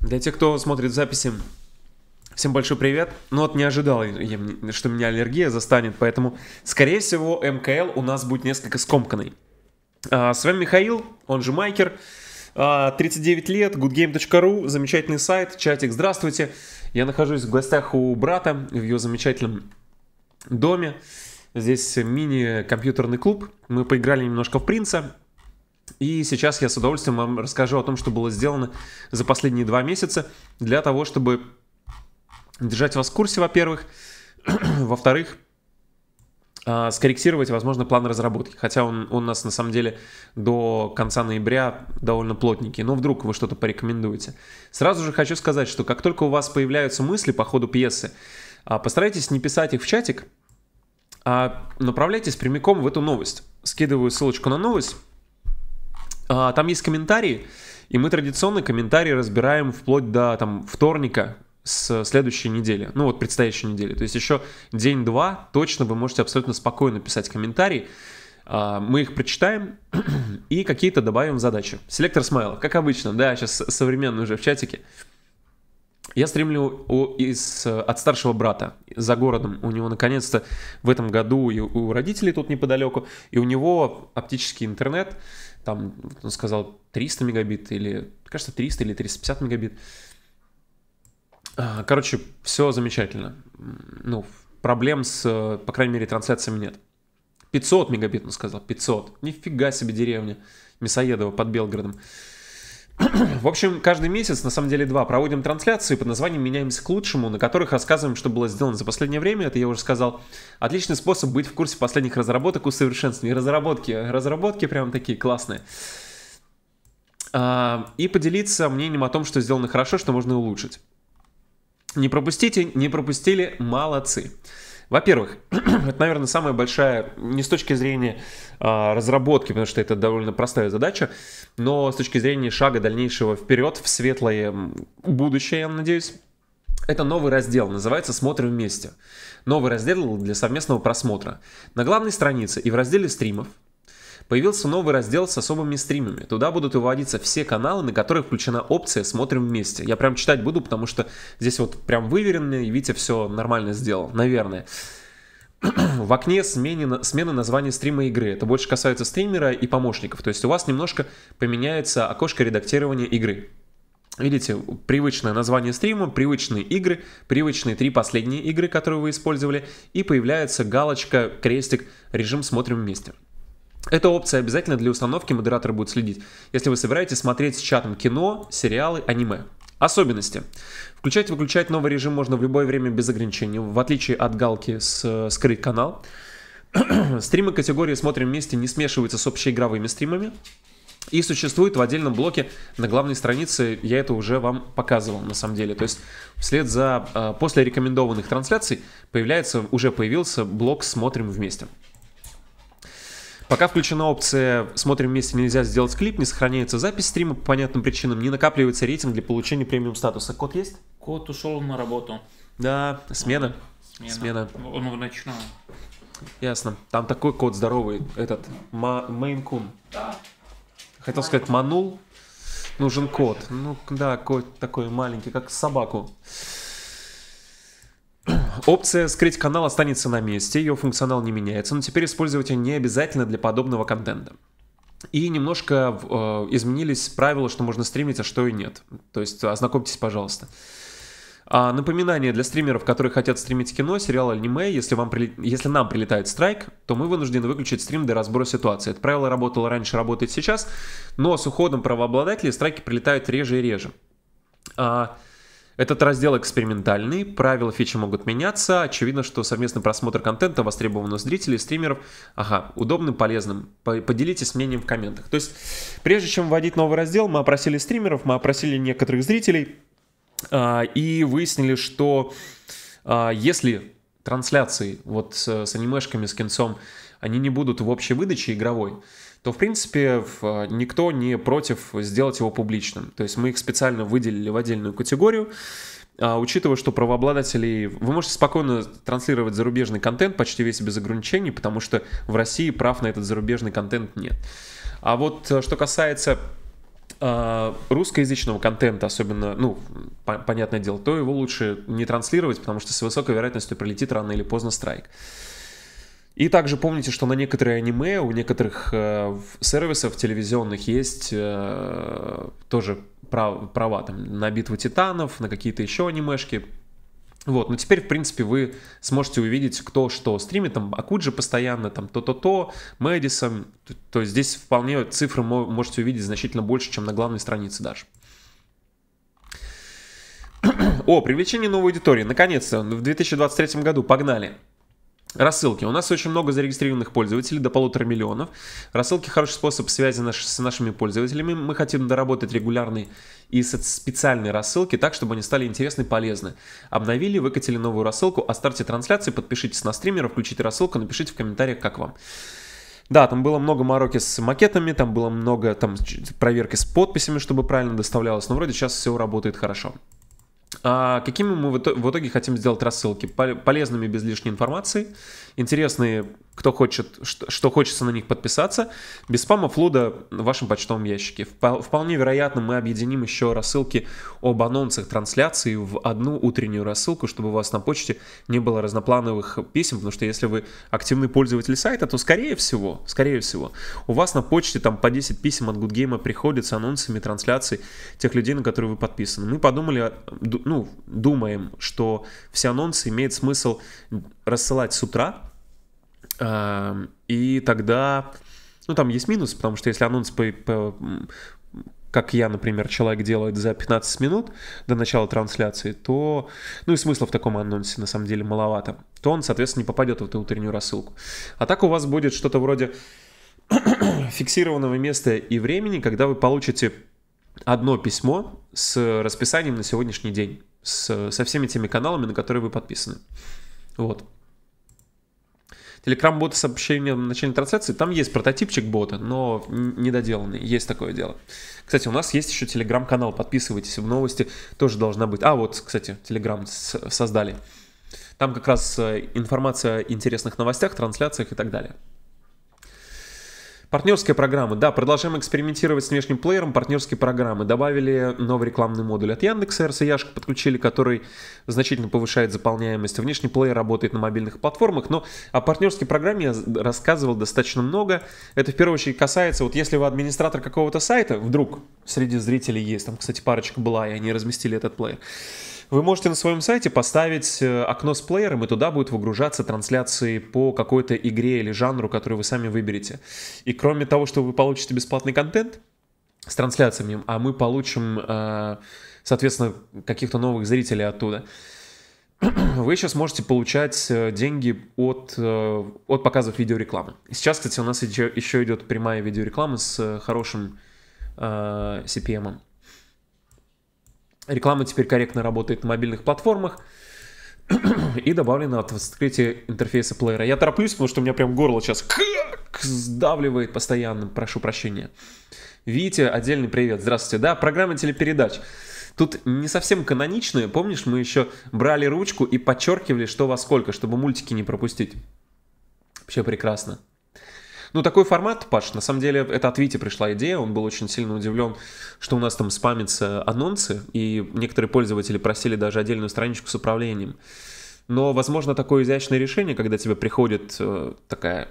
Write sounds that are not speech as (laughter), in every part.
Для тех, кто смотрит записи, всем большой привет. Ну вот не ожидал я, что меня аллергия застанет, поэтому, скорее всего, МКЛ у нас будет несколько скомканный. А, с вами Михаил, он же Майкер, 39 а, лет, goodgame.ru, замечательный сайт, чатик, здравствуйте. Я нахожусь в гостях у брата в ее замечательном доме. Здесь мини-компьютерный клуб. Мы поиграли немножко в принца. И сейчас я с удовольствием вам расскажу о том, что было сделано за последние два месяца для того, чтобы держать вас в курсе, во-первых, (clears throat) во-вторых, а, скорректировать, возможно, план разработки. Хотя он, он у нас на самом деле до конца ноября довольно плотненький, но вдруг вы что-то порекомендуете. Сразу же хочу сказать, что как только у вас появляются мысли по ходу пьесы, а, постарайтесь не писать их в чатик, а направляйтесь прямиком в эту новость. Скидываю ссылочку на новость. А, там есть комментарии, и мы традиционно комментарии разбираем вплоть до там, вторника с следующей недели, ну вот предстоящей недели. То есть еще день-два точно вы можете абсолютно спокойно писать комментарии. А, мы их прочитаем (clears throat) и какие-то добавим в задачи. Селектор смайлов, как обычно, да, сейчас современный уже в чатике. Я стримлю у, из, от старшего брата за городом. У него наконец-то в этом году и у родителей тут неподалеку, и у него оптический интернет там он сказал 300 мегабит или, кажется, 300 или 350 мегабит. А, короче, все замечательно. Ну, проблем с, по крайней мере, трансляциями нет. 500 мегабит, он сказал, 500. Нифига себе деревня Мясоедова под Белгородом. В общем, каждый месяц, на самом деле два, проводим трансляции под названием «Меняемся к лучшему», на которых рассказываем, что было сделано за последнее время, это я уже сказал. Отличный способ быть в курсе последних разработок, усовершенствований, разработки. Разработки прям такие классные. А, и поделиться мнением о том, что сделано хорошо, что можно улучшить. Не пропустите, не пропустили, молодцы. Во-первых, (clears throat) это, наверное, самая большая, не с точки зрения а, разработки, потому что это довольно простая задача, но с точки зрения шага дальнейшего вперед в светлое будущее, я надеюсь, это новый раздел, называется «Смотрим вместе». Новый раздел для совместного просмотра. На главной странице и в разделе стримов появился новый раздел с особыми стримами. Туда будут выводиться все каналы, на которые включена опция «Смотрим вместе». Я прям читать буду, потому что здесь вот прям выверенные, и Витя все нормально сделал, наверное. (clears throat) в окне смены смена названия стрима игры. Это больше касается стримера и помощников. То есть у вас немножко поменяется окошко редактирования игры. Видите, привычное название стрима, привычные игры, привычные три последние игры, которые вы использовали, и появляется галочка, крестик, режим «Смотрим вместе». Эта опция обязательно для установки модератор будет следить, если вы собираетесь смотреть с чатом кино, сериалы, аниме. Особенности. Включать и выключать новый режим можно в любое время без ограничений, в отличие от галки с э, «Скрыть канал». (clears throat) Стримы категории «Смотрим вместе» не смешиваются с общеигровыми стримами. И существует в отдельном блоке на главной странице, я это уже вам показывал на самом деле. То есть вслед за, э, после рекомендованных трансляций появляется, уже появился блок «Смотрим вместе». Пока включена опция «Смотрим вместе, нельзя сделать клип», не сохраняется запись стрима по понятным причинам, не накапливается рейтинг для получения премиум статуса. Код есть? Код ушел на работу. Да, смена. Смена. смена. Он в ночную. Ясно. Там такой код здоровый, этот, мейн Да. Хотел сказать манул, нужен код. Ну да, код такой маленький, как собаку. Опция «Скрыть канал» останется на месте, ее функционал не меняется, но теперь использовать ее не обязательно для подобного контента. И немножко э, изменились правила, что можно стримить, а что и нет. То есть ознакомьтесь, пожалуйста. А, напоминание для стримеров, которые хотят стримить кино, сериал, аниме. Если, вам прилет... если нам прилетает страйк, то мы вынуждены выключить стрим для разбора ситуации. Это правило работало раньше, работает сейчас. Но с уходом правообладателей страйки прилетают реже и реже. А, этот раздел экспериментальный, правила фичи могут меняться. Очевидно, что совместный просмотр контента востребован у зрителей, стримеров. Ага, удобным, полезным. Поделитесь мнением в комментах. То есть, прежде чем вводить новый раздел, мы опросили стримеров, мы опросили некоторых зрителей а, и выяснили, что а, если трансляции вот с, с анимешками, с кинцом, они не будут в общей выдаче игровой, то, в принципе, а, никто не против сделать его публичным. То есть мы их специально выделили в отдельную категорию, а, учитывая, что правообладателей... Вы можете спокойно транслировать зарубежный контент почти весь без ограничений, потому что в России прав на этот зарубежный контент нет. А вот э, что касается а, русскоязычного контента, особенно, ну, по- понятное дело, то его лучше не транслировать, потому что с высокой вероятностью прилетит рано или поздно страйк. И также помните, что на некоторые аниме у некоторых э, сервисов телевизионных есть э, тоже прав, права там, на битву титанов, на какие-то еще анимешки. Вот, но теперь, в принципе, вы сможете увидеть, кто что стримит, там, Акуджи постоянно, там, то-то-то, Мэдисон, то, то есть здесь вполне цифры можете увидеть значительно больше, чем на главной странице даже. (clears throat) О, привлечение новой аудитории, наконец-то, в 2023 году, погнали. Рассылки. У нас очень много зарегистрированных пользователей, до полутора миллионов. Рассылки – хороший способ связи наш, с нашими пользователями. Мы хотим доработать регулярные и специальные рассылки так, чтобы они стали интересны и полезны. Обновили, выкатили новую рассылку, оставьте трансляции подпишитесь на стримера, включите рассылку, напишите в комментариях, как вам. Да, там было много мороки с макетами, там было много там проверки с подписями, чтобы правильно доставлялось, но вроде сейчас все работает хорошо. А какими мы в итоге хотим сделать рассылки? Полезными без лишней информации, интересные, кто хочет, что хочется на них подписаться, без спама флуда в вашем почтовом ящике. Вполне вероятно, мы объединим еще рассылки об анонсах трансляции в одну утреннюю рассылку, чтобы у вас на почте не было разноплановых писем, потому что если вы активный пользователь сайта, то скорее всего, скорее всего, у вас на почте там по 10 писем от Good Game приходят с анонсами трансляций тех людей, на которые вы подписаны. Мы подумали а, ну, думаем, что все анонсы имеет смысл рассылать с утра, э, и тогда, ну, там есть минус, потому что если анонс по, по, как я, например, человек делает за 15 минут до начала трансляции, то, ну и смысла в таком анонсе на самом деле маловато, то он, соответственно, не попадет в эту утреннюю рассылку. А так у вас будет что-то вроде (clears throat) фиксированного места и времени, когда вы получите одно письмо с расписанием на сегодняшний день, с, со всеми теми каналами, на которые вы подписаны. Вот. Телеграм-бота с обобщением начальной трансляции, там есть прототипчик бота, но недоделанный, есть такое дело. Кстати, у нас есть еще телеграм-канал, подписывайтесь, в новости тоже должна быть. А, вот, кстати, телеграм создали. Там как раз э, информация о интересных новостях, трансляциях и так далее. Партнерская программа. Да, продолжаем экспериментировать с внешним плеером партнерские программы. Добавили новый рекламный модуль от Яндекса, RCA-шку подключили, который значительно повышает заполняемость. Внешний плеер работает на мобильных платформах, но о партнерской программе я рассказывал достаточно много. Это в первую очередь касается, вот если вы администратор какого-то сайта, вдруг среди зрителей есть, там, кстати, парочка была, и они разместили этот плеер. Вы можете на своем сайте поставить э, окно с плеером, и туда будут выгружаться трансляции по какой-то игре или жанру, который вы сами выберете. И кроме того, что вы получите бесплатный контент с трансляциями, а мы получим, э, соответственно, каких-то новых зрителей оттуда, (clears throat) вы сейчас можете получать э, деньги от, от показов видеорекламы. Сейчас, кстати, у нас еще, еще идет прямая видеореклама с хорошим CPM. -ом. Реклама теперь корректно работает на мобильных платформах (clears throat) и добавлено от открытия интерфейса плеера. Я тороплюсь, потому что у меня прям горло сейчас сдавливает постоянно, прошу прощения. Витя, отдельный привет, здравствуйте. Да, программа телепередач. Тут не совсем каноничная, помнишь, мы еще брали ручку и подчеркивали, что во сколько, чтобы мультики не пропустить. Вообще прекрасно. Ну, такой формат, Паш, на самом деле, это от Вити пришла идея, он был очень сильно удивлен, что у нас там спамятся анонсы, и некоторые пользователи просили даже отдельную страничку с управлением. Но, возможно, такое изящное решение, когда тебе приходит э, такая...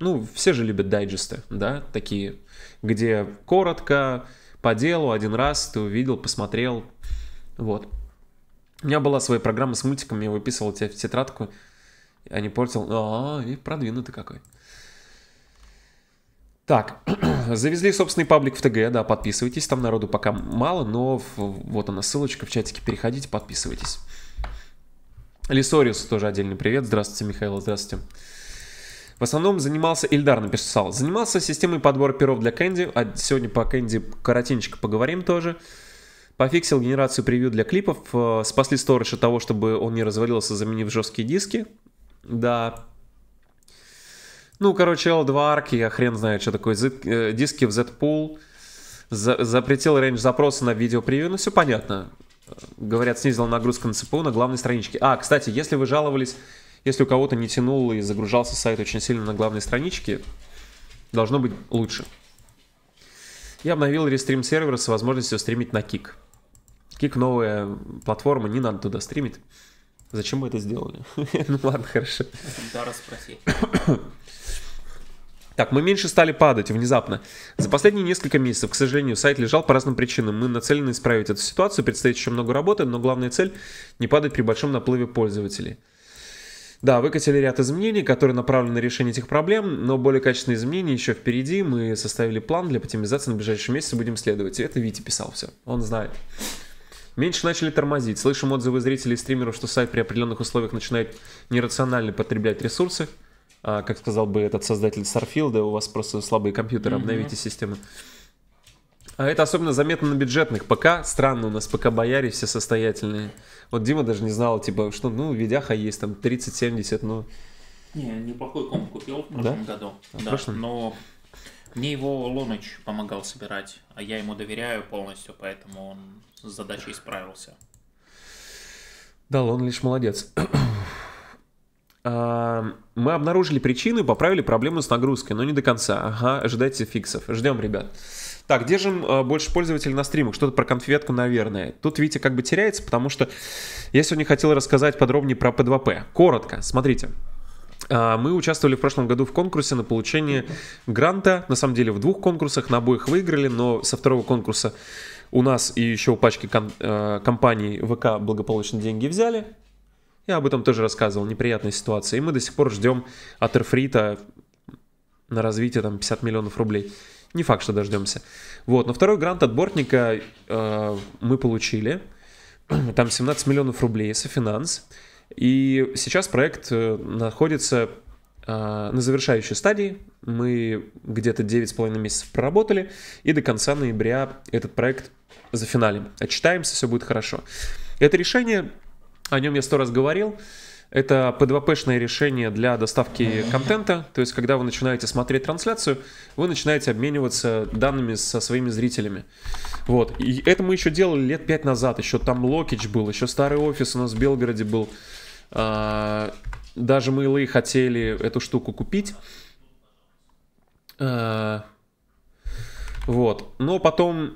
Ну, все же любят дайджесты, да, такие, где коротко, по делу, один раз ты увидел, посмотрел, вот. У меня была своя программа с мультиками, я выписывал тебя в тетрадку, а не портил. А, и продвинутый какой. Так, (clears throat) завезли собственный паблик в ТГ, да, подписывайтесь, там народу пока мало, но в, вот она ссылочка в чатике, переходите, подписывайтесь. Лисориус тоже отдельный привет, здравствуйте, Михаил, здравствуйте. В основном занимался, Ильдар написал, занимался системой подбора перов для Кэнди, а сегодня по Кэнди коротенько поговорим тоже. Пофиксил генерацию превью для клипов, э, спасли сторож от того, чтобы он не развалился, заменив жесткие диски. Да, ну, короче, L2 арки, я хрен знает, что такое Z, э, диски в Z-Pool. За, запретил рейндж запроса на видеопревью, ну все понятно. Говорят, снизил нагрузку на CPU на главной страничке. А, кстати, если вы жаловались, если у кого-то не тянул и загружался сайт очень сильно на главной страничке, должно быть лучше. Я обновил рестрим сервер с возможностью стримить на Кик. Кик новая платформа, не надо туда стримить. Зачем мы это сделали? (laughs) ну ладно, хорошо. Дара спроси. (coughs) Так, мы меньше стали падать внезапно. За последние несколько месяцев, к сожалению, сайт лежал по разным причинам. Мы нацелены исправить эту ситуацию, предстоит еще много работы, но главная цель – не падать при большом наплыве пользователей. Да, выкатили ряд изменений, которые направлены на решение этих проблем, но более качественные изменения еще впереди. Мы составили план для оптимизации на ближайшие месяцы, будем следовать. И это Витя писал все, он знает. Меньше начали тормозить. Слышим отзывы зрителей и стримеров, что сайт при определенных условиях начинает нерационально потреблять ресурсы – а, как сказал бы этот создатель Старфилда, у вас просто слабые компьютеры, mm-hmm. обновите систему. А это особенно заметно на бюджетных ПК. Странно, у нас ПК-бояре все состоятельные. Вот Дима даже не знал, типа, что, ну, видяха есть там 30-70, ну... Не, неплохой комп купил в прошлом да? году. А да, прошлом? но мне его Лоныч помогал собирать, а я ему доверяю полностью, поэтому он с задачей справился. Да, Лон лишь молодец. Мы обнаружили причину и поправили проблему с нагрузкой, но не до конца. Ага, ожидайте фиксов. Ждем, ребят. Так, держим а, больше пользователей на стримах. Что-то про конфетку, наверное. Тут видите как бы теряется, потому что я сегодня хотел рассказать подробнее про P2P. Коротко, смотрите. А, мы участвовали в прошлом году в конкурсе на получение гранта. На самом деле в двух конкурсах на обоих выиграли, но со второго конкурса у нас и еще у пачки кон- э, компаний ВК благополучно деньги взяли. Я об этом тоже рассказывал, неприятная ситуация. И мы до сих пор ждем от Эрфрита на развитие там 50 миллионов рублей. Не факт, что дождемся. Вот, но второй грант от Бортника э, мы получили. (clears throat) Там 17 миллионов рублей, софинанс. И сейчас проект э, находится э, на завершающей стадии. Мы где-то 9,5 месяцев проработали. И до конца ноября этот проект зафиналим. Отчитаемся, все будет хорошо. Это решение о нем я сто раз говорил. Это p шное решение для доставки контента. То есть, когда вы начинаете смотреть трансляцию, вы начинаете обмениваться данными со своими зрителями. Вот. И это мы еще делали лет пять назад. Еще там Локич был, еще старый офис у нас в Белгороде был. А, даже мы Лы хотели эту штуку купить. А, вот. Но потом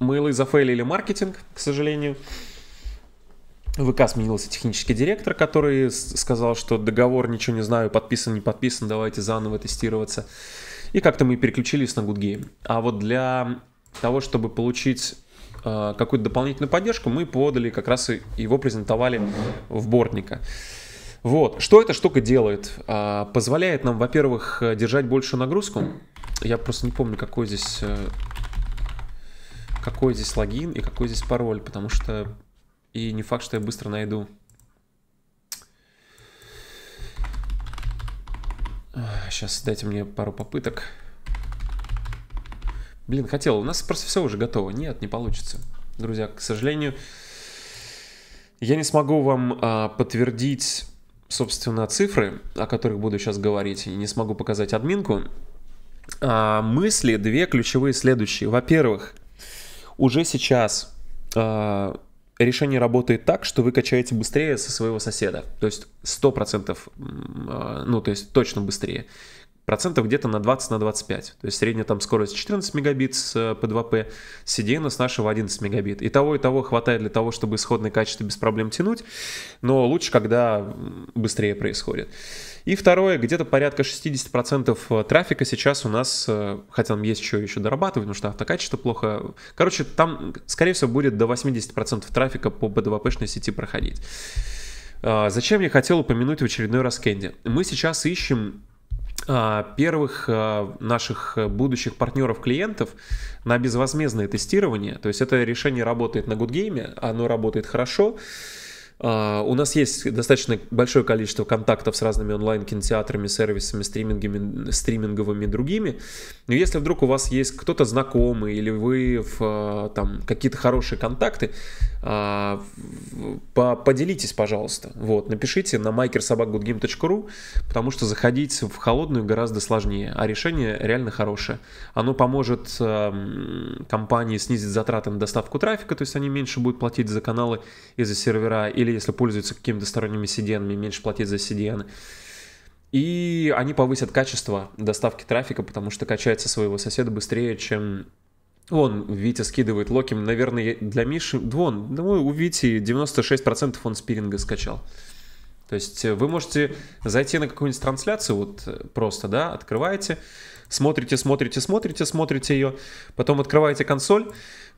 мы Лы зафейлили маркетинг, к сожалению. ВК сменился технический директор, который сказал, что договор ничего не знаю, подписан, не подписан, давайте заново тестироваться. И как-то мы переключились на Good Game. А вот для того, чтобы получить э, какую-то дополнительную поддержку, мы подали, как раз и его презентовали в Бортника. Вот, что эта штука делает? Э, позволяет нам, во-первых, держать большую нагрузку. Я просто не помню, какой здесь, э, какой здесь логин и какой здесь пароль, потому что и не факт, что я быстро найду. Сейчас дайте мне пару попыток. Блин, хотел. У нас просто все уже готово. Нет, не получится. Друзья, к сожалению, я не смогу вам а, подтвердить, собственно, цифры, о которых буду сейчас говорить. И не смогу показать админку. А, мысли две ключевые следующие. Во-первых, уже сейчас а, решение работает так, что вы качаете быстрее со своего соседа. То есть 100%, а, ну, то есть точно быстрее. Процентов где-то на 20 на 25. То есть средняя там скорость 14 мегабит с P2P, э, CDN с нашего 11 мегабит. И того, и того хватает для того, чтобы исходное качество без проблем тянуть, но лучше, когда быстрее происходит. И второе, где-то порядка 60% э, трафика сейчас у нас, э, хотя там есть еще, еще дорабатывать, потому что автокачество плохо. Короче, там, скорее всего, будет до 80% трафика по b шной сети проходить. А, зачем я хотел упомянуть в очередной раз Кенди? Мы сейчас ищем а, первых а, наших э, будущих партнеров-клиентов на безвозмездное тестирование. То есть это решение работает на Гудгейме, оно работает Хорошо а, у нас есть достаточно большое количество контактов с разными онлайн-кинотеатрами, сервисами, стримингами, стриминговыми и другими. Но если вдруг у вас есть кто-то знакомый или вы в а, там какие-то хорошие контакты, а, поделитесь, пожалуйста. Вот, напишите на makersobakgoodgame.ru, потому что заходить в холодную гораздо сложнее, а решение реально хорошее. Оно поможет компании снизить затраты на доставку трафика, то есть они меньше будут платить за каналы и за сервера, и или если пользуются какими-то сторонними CDN, меньше платить за CDN. И они повысят качество доставки трафика, потому что качается своего соседа быстрее, чем он Витя скидывает Локим, наверное, для Миши, вон, ну, у Вити 96% он спиринга скачал. То есть э, вы можете зайти на какую-нибудь трансляцию, вот э, просто, да, открываете, смотрите, смотрите, смотрите, смотрите ее, потом открываете консоль,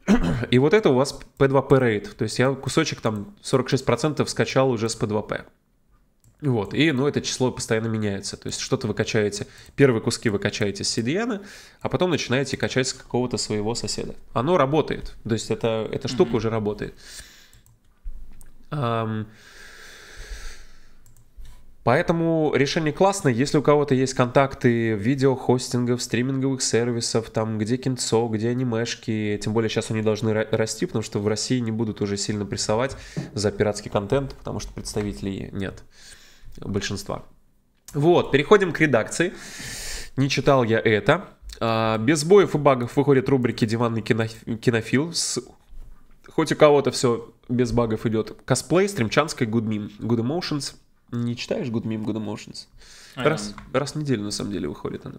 (clears throat) и вот это у вас P2P рейд. То есть я кусочек там 46% скачал уже с P2P. Вот, и, ну, это число постоянно меняется. То есть что-то вы качаете, первые куски вы качаете с CDN, а потом начинаете качать с какого-то своего соседа. Оно работает, то есть это, эта штука mm-hmm. уже работает. Um, Поэтому решение классное, если у кого-то есть контакты видеохостингов, стриминговых сервисов, там где кинцо, где анимешки, тем более сейчас они должны расти, потому что в России не будут уже сильно прессовать за пиратский контент, потому что представителей нет большинства. Вот, переходим к редакции. Не читал я это. А, без боев и багов выходят рубрики «Диванный кинофил» с хоть у кого-то все без багов идет. Косплей, стримчанская, Good, Meme, Good Emotions — не читаешь Good Meme, Good Emotions? А раз, я... раз в неделю, на самом деле, выходит она.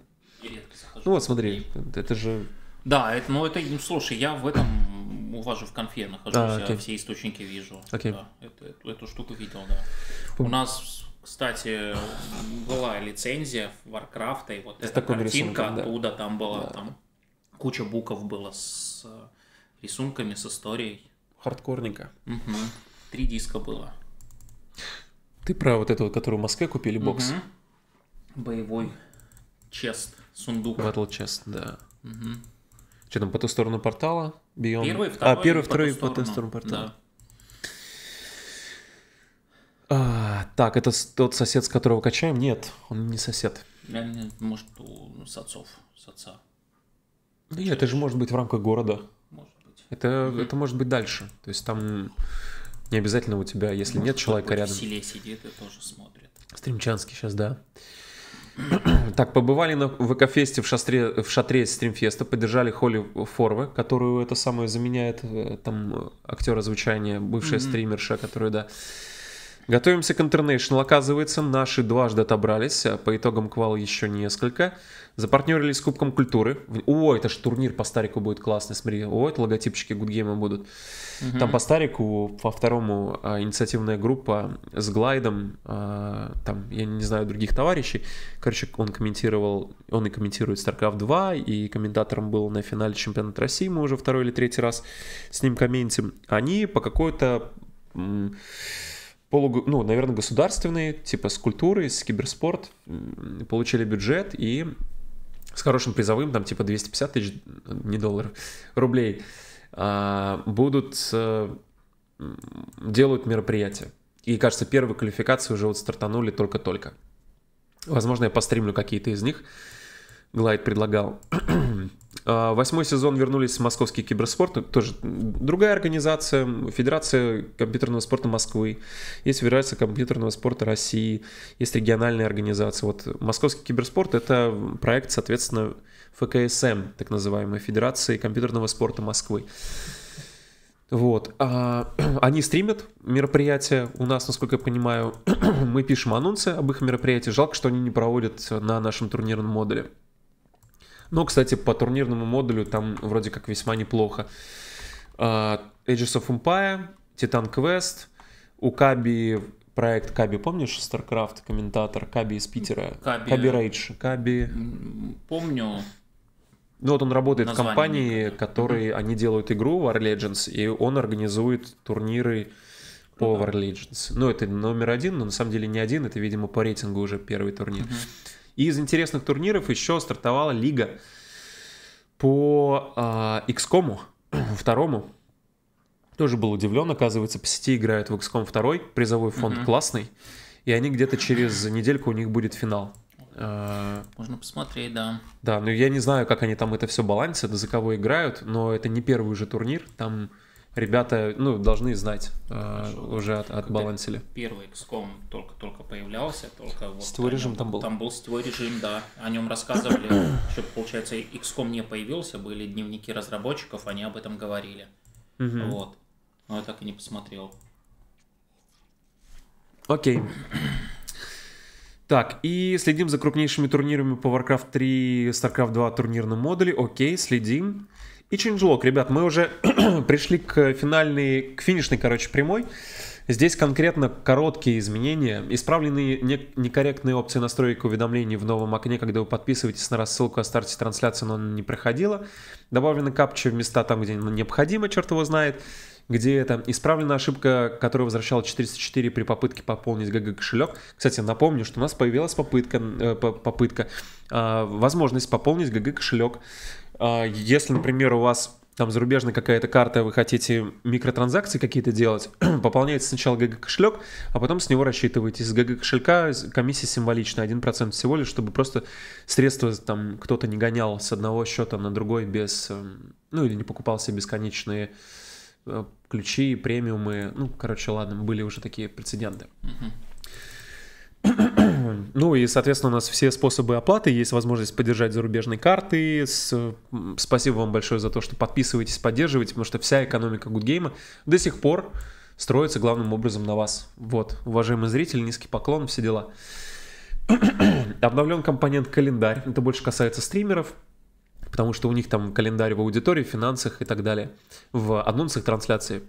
Ну вот, смотри, это же... Да, это, ну это, ну, слушай, я в этом у вас же в конфе нахожусь, да, okay. я все источники вижу. Okay. Да, это, эту, эту штуку видел, да. У нас, кстати, была лицензия Warcraft, и вот С эта картинка рисунком, да. оттуда там была, да. там куча буков было с э, рисунками, с историей. Хардкорника. Угу. Три диска было. Ты про вот эту, вот, которую в Москве купили бокс? Угу. Боевой чест, сундук. Battle chest, да. Угу. Что там, по ту сторону портала? Beyond... Первый, а, второй, а, первый, второй, по ту сторону, по ту сторону портала. Да. А, так, это тот сосед, с которого качаем? Нет, он не сосед. Может, у, с отцов, с отца. Качаешь. Нет, это же может быть в рамках города. Может быть. Это, mm это может быть дальше. То есть там не обязательно у тебя, если Может, нет человека рядом. В селе сидит и тоже смотрит. Стримчанский сейчас, да. (clears throat) Так, побывали на ВК-фесте в, шастре, в шатре стримфеста, поддержали Холли Форве, которую это самое заменяет, э, там актера звучания, бывшая mm-hmm. стримерша, которая, да, Готовимся к International. Оказывается, наши дважды отобрались, а по итогам квал еще несколько. Запартнерились с Кубком Культуры. О, это ж турнир по старику будет классный, смотри. О, это логотипчики Гудгейма будут. Угу. Там по старику, по второму а, инициативная группа с Глайдом, а, там, я не знаю, других товарищей. Короче, он комментировал, он и комментирует StarCraft 2, и комментатором был на финале чемпионата России, мы уже второй или третий раз с ним комментим. Они по какой-то полу, ну, наверное, государственные, типа с культуры, с киберспорт, получили бюджет и с хорошим призовым, там типа 250 тысяч, не долларов, (laughs) рублей, а, будут э, делают мероприятия. И, кажется, первые квалификации уже вот стартанули только-только. Возможно, я постримлю какие-то из них. Глайд предлагал. А, восьмой сезон вернулись в московский киберспорт, тоже другая организация, Федерация компьютерного спорта Москвы, есть Федерация компьютерного спорта России, есть региональные организации. Вот московский киберспорт — это проект, соответственно, ФКСМ, так называемой Федерации компьютерного спорта Москвы. Вот. А, (clears throat) они стримят мероприятия. У нас, насколько я понимаю, (clears throat) мы пишем анонсы об их мероприятии. Жалко, что они не проводят на нашем турнирном модуле. Но, кстати, по турнирному модулю там вроде как весьма неплохо. А, Ages of Empire, Titan Quest, у Каби проект Каби, помнишь, StarCraft, комментатор Каби из Питера? Каби. Каби Рейдж. Каби... Помню. Ну вот он работает Название в компании, которые угу. они делают игру War Legends, и он организует турниры по ну War Legends. Ну, это номер один, но на самом деле не один, это, видимо, по рейтингу уже первый турнир. Угу. И из интересных турниров еще стартовала лига по э, а, XCOM, (clears throat) второму. Тоже был удивлен, оказывается, по сети играют в XCOM 2, призовой фонд угу. классный. И они где-то через недельку у них будет финал. А, Можно посмотреть, да. Да, но я не знаю, как они там это все балансят, за кого играют, но это не первый уже турнир. Там ребята ну, должны знать э, уже от, отбалансили. Первый XCOM только-только появлялся, только вот... Сетевой режим там был. Там был сетевой режим, да. О нем рассказывали. Еще, (coughs) получается, XCOM не появился, были дневники разработчиков, они об этом говорили. Вот. Но я так и не посмотрел. Окей. Так, и следим за крупнейшими турнирами по Warcraft 3, StarCraft 2 турнирном модуле. Окей, следим. И Changelog, ребят, мы уже (clears throat) пришли к финальной, к финишной, короче, прямой. Здесь конкретно короткие изменения, исправлены не- некорректные опции настроек уведомлений в новом окне, когда вы подписываетесь на рассылку о старте трансляции, но она не проходила. Добавлены капчи в места там, где ну, необходимо, черт его знает. Где это исправлена ошибка, которая возвращала 404 при попытке пополнить ГГ кошелек. Кстати, напомню, что у нас появилась попытка, э, попытка э, возможность пополнить ГГ кошелек. А, если, например, у вас там зарубежная какая-то карта, вы хотите микротранзакции какие-то делать, (clears throat) пополняете сначала ГГ кошелек, а потом с него рассчитываете. Из ГГ кошелька комиссия символичная, 1% всего лишь, чтобы просто средства там кто-то не гонял с одного счета на другой без, эм, ну или не покупал себе бесконечные э, ключи, премиумы. Ну, короче, ладно, были уже такие прецеденты. Uh-huh. (clears throat) Ну и, соответственно, у нас все способы оплаты, есть возможность поддержать зарубежные карты. С... Спасибо вам большое за то, что подписываетесь, поддерживаете, потому что вся экономика Гудгейма до сих пор строится главным образом на вас. Вот, уважаемый зритель, низкий поклон, все дела. (clears throat) Обновлен компонент календарь, это больше касается стримеров, потому что у них там календарь в аудитории, финансах и так далее, в анонсах трансляции.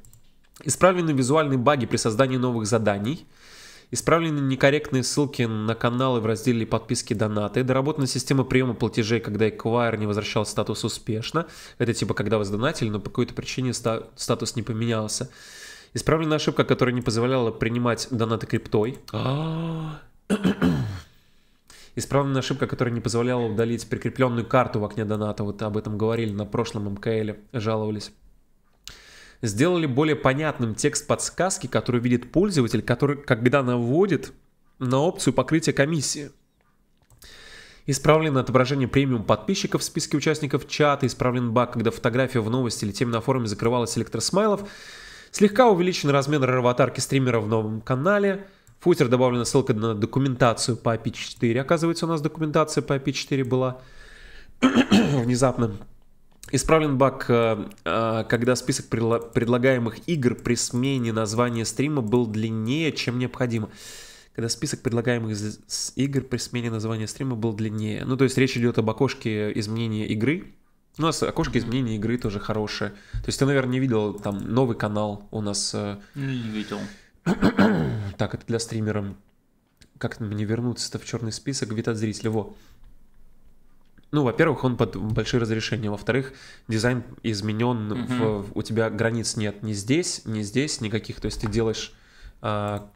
Исправлены визуальные баги при создании новых заданий – Исправлены некорректные ссылки на каналы в разделе подписки донаты. Доработана система приема платежей, когда эквайр не возвращал статус успешно. Это типа когда вы сдонатили, но по какой-то причине статус не поменялся. Исправлена ошибка, которая не позволяла принимать донаты криптой. А. Исправлена ошибка, которая не позволяла удалить прикрепленную карту в окне доната. Вот об этом говорили на прошлом МКЛ, жаловались сделали более понятным текст подсказки, который видит пользователь, который, когда наводит на опцию покрытия комиссии. Исправлено отображение премиум подписчиков в списке участников чата, исправлен баг, когда фотография в новости или теме на форуме закрывалась электросмайлов, слегка увеличен размер аватарки стримера в новом канале, в футер добавлена ссылка на документацию по API 4 оказывается у нас документация по API 4 была (coughs) внезапно, Исправлен баг, э, э, когда список предлагаемых игр при смене названия стрима был длиннее, чем необходимо. Когда список предлагаемых игр при смене названия стрима был длиннее. Ну, то есть речь идет об окошке изменения игры. У ну, нас окошко изменения игры тоже хорошее. То есть ты, наверное, не видел там новый канал у нас. Э, не видел. (clears throat) так, это для стримера. Как мне вернуться-то в черный список? Вид от зрителя. Во. Ну, во-первых, он под большие разрешения, во-вторых, дизайн изменен, Mm-hmm. в, у тебя границ нет ни здесь, ни здесь никаких. То есть ты делаешь э, а,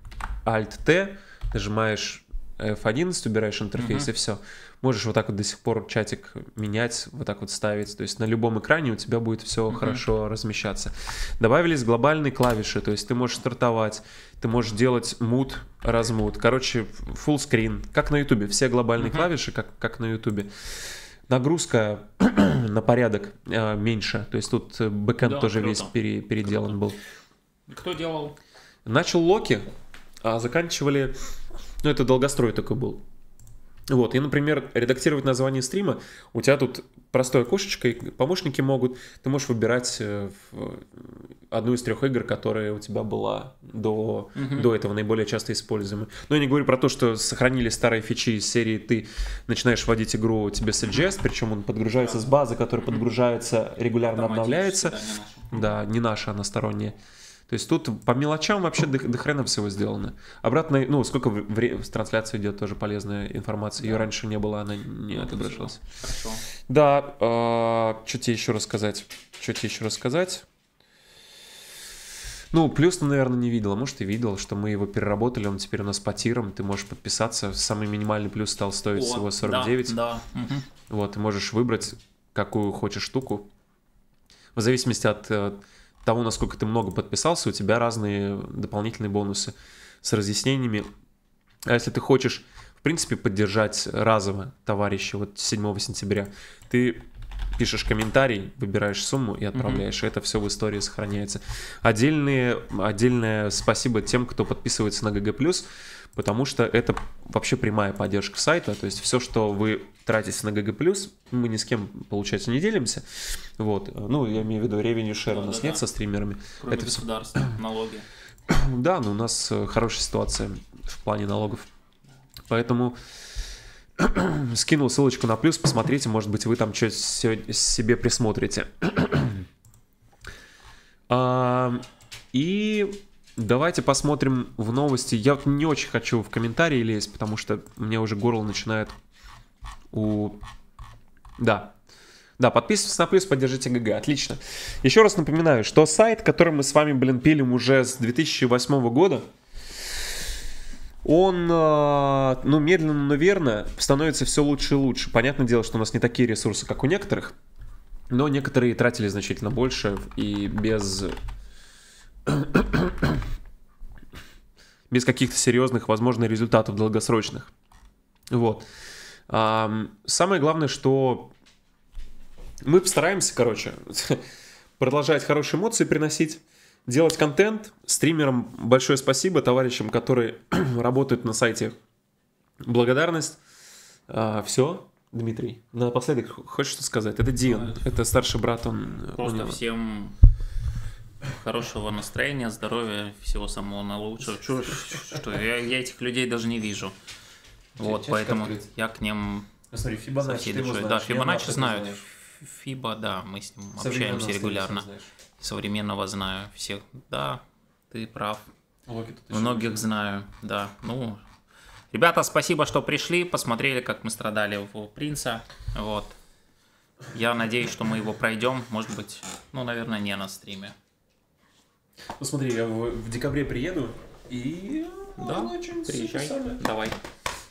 Alt-T, нажимаешь F11, убираешь интерфейс Mm-hmm. и все. Можешь вот так вот до сих пор чатик менять, вот так вот ставить. То есть на любом экране у тебя будет все Mm-hmm. хорошо размещаться. Добавились глобальные клавиши, то есть ты можешь стартовать, ты можешь делать мут, размут. Короче, full screen, как на YouTube, все глобальные угу. клавиши, как, как на YouTube нагрузка (clears throat) на порядок э, меньше. То есть тут э, бэкэнд да, тоже круто. весь пере, переделан круто. был. Кто делал? Начал Локи, а заканчивали... Ну, это долгострой такой был. Вот, и, например, редактировать название стрима, у тебя тут простое окошечко, и помощники могут, ты можешь выбирать э, одну из трех игр, которая у тебя была до, угу. до этого наиболее часто используемой. Но ну, я не говорю про то, что сохранили старые фичи из серии ты начинаешь вводить игру тебе suggest, причем он подгружается с базы, которая подгружается, регулярно обновляется. Да, не наша, да, не наша она сторонняя. То есть тут по мелочам вообще до, хрена всего сделано. Обратно, ну, сколько в, в, в трансляцию идет тоже полезная информация. Ее раньше не было, она не ну, отображалась. Хорошо. Да, э, а, что тебе еще рассказать? Что тебе еще рассказать? Ну, плюс ты, ну, наверное, не видела. Может, и видел, что мы его переработали, он теперь у нас по тирам, ты можешь подписаться. Самый минимальный плюс стал стоить О, всего 49. Да, да. Вот, ты можешь выбрать, какую хочешь штуку. В зависимости от э, того, насколько ты много подписался, у тебя разные дополнительные бонусы с разъяснениями. А если ты хочешь, в принципе, поддержать разово товарища вот 7 сентября, ты пишешь комментарий, выбираешь сумму и отправляешь. Mm-hmm. Это все в истории сохраняется. Отдельные, отдельное спасибо тем, кто подписывается на ГГ+, потому что это вообще прямая поддержка сайта, то есть все, что вы тратите на ГГ+, мы ни с кем, получается, не делимся, вот, ну, я имею в виду ревеню шер у нас нет со стримерами. Кроме это государства, все... (clears throat) налоги. Да, но у нас э, хорошая ситуация в плане налогов, поэтому... (clears throat) скинул ссылочку на плюс, посмотрите, может быть, вы там что-то себе присмотрите. (clears throat) а, и давайте посмотрим в новости. Я вот не очень хочу в комментарии лезть, потому что мне уже горло начинает у... Да, да, подписывайтесь на плюс, поддержите ГГ, отлично. Еще раз напоминаю, что сайт, который мы с вами, блин, пилим уже с 2008 года, он, а, ну, медленно, но верно становится все лучше и лучше. Понятное дело, что у нас не такие ресурсы, как у некоторых, но некоторые тратили значительно больше и без... без каких-то серьезных, возможно, результатов долгосрочных. Вот. А, самое главное, что мы постараемся, короче, (laughs) продолжать хорошие эмоции приносить, делать контент. Стримерам большое спасибо, товарищам, которые (clears throat) работают на сайте. Благодарность. А, все, Дмитрий, напоследок хочешь что сказать? Это Диан, это старший брат, он... Э, Просто него... всем хорошего настроения, здоровья, всего самого наилучшего. Что, что я, я этих людей даже не вижу. Вот, поэтому я к ним... Смотри, Фибоначчи, да, Фибоначчи знают. Фиба, да, мы с ним общаемся регулярно. Современного знаю всех. Да, ты прав. Логи Многих знаю, да. Ну, ребята, спасибо, что пришли, посмотрели, как мы страдали у принца. Вот. Я надеюсь, что мы его пройдем. Может быть, ну, наверное, не на стриме. Ну, смотри, я в, в декабре приеду и... Да, ну, приезжай, давай.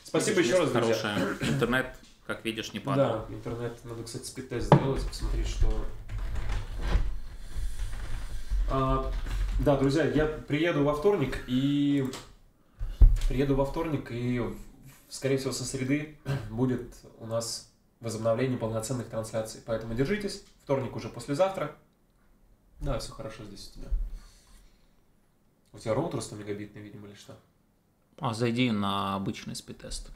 Спасибо еще раз, друзья. Хорошая. (clears throat) Интернет как видишь, не падал. Да, интернет надо, кстати, спид-тест сделать, посмотреть, что... А, да, друзья, я приеду во вторник и... Приеду во вторник и, скорее всего, со среды (clears throat) будет у нас возобновление полноценных трансляций. Поэтому держитесь. Вторник уже послезавтра. Да, все хорошо здесь у тебя. У тебя роутер 100 мегабитный, видимо, или что? А зайди на обычный спид-тест.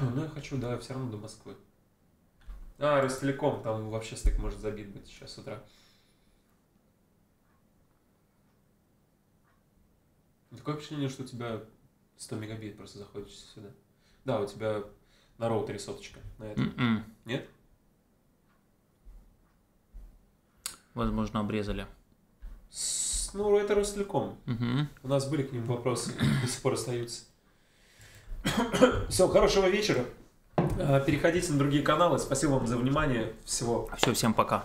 ну, я хочу, да, все равно до Москвы. А, Ростелеком, там вообще стык может забит быть сейчас с утра. Такое впечатление, что у тебя 100 мегабит просто заходишь сюда. Да, у тебя на роутере соточка на этом. Mm-mm. М-м. Нет? Возможно, обрезали. С, ну, это Ростелеком. Угу. У нас были к ним вопросы, до сих пор остаются. (coughs) Все, хорошего вечера. Э, переходите на другие каналы. Спасибо вам за внимание. Всего. Все, всем пока.